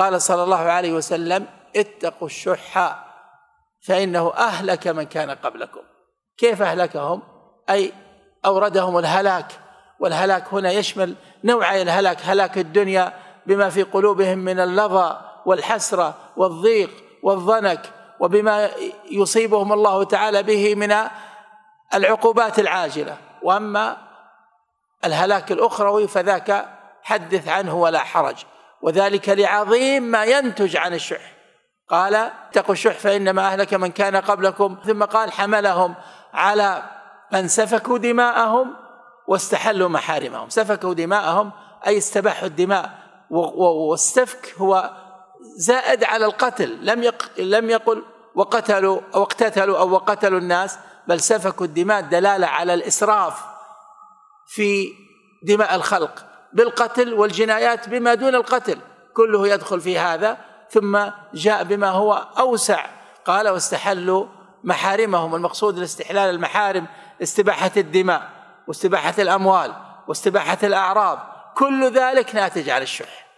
قال صلى الله عليه وسلم اتقوا الشح فإنه أهلك من كان قبلكم كيف أهلكهم أي أوردهم الهلاك والهلاك هنا يشمل نوعي الهلاك هلاك الدنيا بما في قلوبهم من اللظى والحسرة والضيق والضنك وبما يصيبهم الله تعالى به من العقوبات العاجلة وأما الهلاك الأخروي فذاك حدث عنه ولا حرج وذلك لعظيم ما ينتج عن الشح قال اتقوا الشح فإنما أهلك من كان قبلكم ثم قال حملهم على من سفكوا دماءهم واستحلوا محارمهم سفكوا دماءهم أي استباحوا الدماء والسفك هو زائد على القتل لم لم يقل وقتلوا أو اقتتلوا أو وقتلوا الناس بل سفكوا الدماء دلالة على الإسراف في دماء الخلق بالقتل والجنايات بما دون القتل كله يدخل في هذا ثم جاء بما هو أوسع قال واستحلوا محارمهم المقصود الاستحلال المحارم استباحة الدماء واستباحة الأموال واستباحة الأعراض كل ذلك ناتج عن الشح